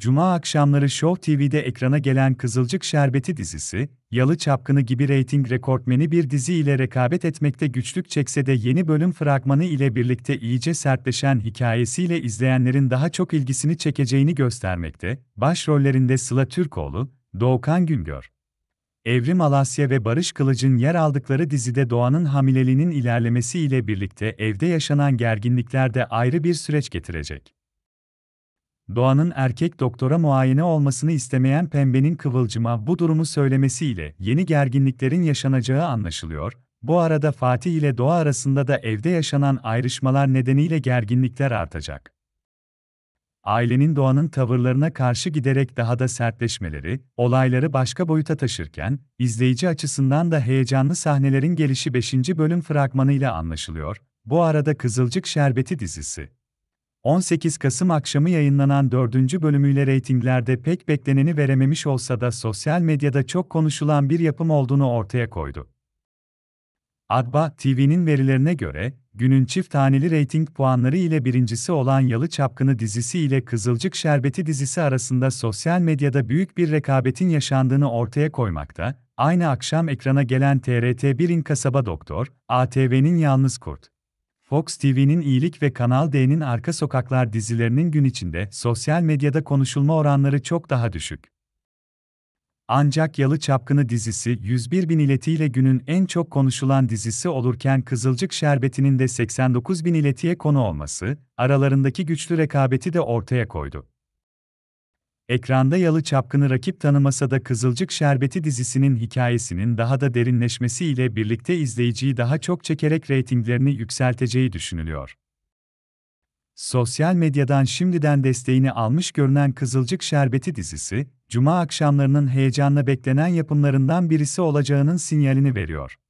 Cuma akşamları Show TV'de ekrana gelen Kızılcık Şerbeti dizisi, Yalı Çapkını gibi reyting rekortmeni bir dizi ile rekabet etmekte güçlük çekse de yeni bölüm fragmanı ile birlikte iyice sertleşen hikayesiyle izleyenlerin daha çok ilgisini çekeceğini göstermekte, başrollerinde Sıla Türkoğlu, Doğukan Güngör. Evrim Alasya ve Barış Kılıç'ın yer aldıkları dizide Doğan'ın hamileliğinin ilerlemesi ile birlikte evde yaşanan gerginlikler de ayrı bir süreç getirecek. Doğan'ın erkek doktora muayene olmasını istemeyen Pembe'nin Kıvılcım'a bu durumu söylemesiyle yeni gerginliklerin yaşanacağı anlaşılıyor. Bu arada Fatih ile Doğa arasında da evde yaşanan ayrışmalar nedeniyle gerginlikler artacak. Ailenin Doğan'ın tavırlarına karşı giderek daha da sertleşmeleri, olayları başka boyuta taşırken, izleyici açısından da heyecanlı sahnelerin gelişi 5. bölüm fragmanıyla anlaşılıyor. Bu arada Kızılcık Şerbeti dizisi, 18 Kasım akşamı yayınlanan 4. bölümüyle reytinglerde pek bekleneni verememiş olsa da sosyal medyada çok konuşulan bir yapım olduğunu ortaya koydu. Adba TV'nin verilerine göre, günün çift taneli reyting puanları ile birincisi olan Yalı Çapkını dizisi ile Kızılcık Şerbeti dizisi arasında sosyal medyada büyük bir rekabetin yaşandığını ortaya koymakta, aynı akşam ekrana gelen TRT 1'in Kasaba Doktor, ATV'nin Yalnız Kurt, Fox TV'nin İyilik ve Kanal D'nin Arka Sokaklar dizilerinin gün içinde sosyal medyada konuşulma oranları çok daha düşük. Ancak Yalı Çapkını dizisi 101 bin iletiyle günün en çok konuşulan dizisi olurken Kızılcık Şerbeti'nin de 89 bin iletiye konu olması, aralarındaki güçlü rekabeti de ortaya koydu. Ekranda Yalı Çapkını rakip tanımasa da Kızılcık Şerbeti dizisinin hikayesinin daha da derinleşmesiyle birlikte izleyiciyi daha çok çekerek reytinglerini yükselteceği düşünülüyor. Sosyal medyadan şimdiden desteğini almış görünen Kızılcık Şerbeti dizisi, cuma akşamlarının heyecanla beklenen yapımlarından birisi olacağının sinyalini veriyor.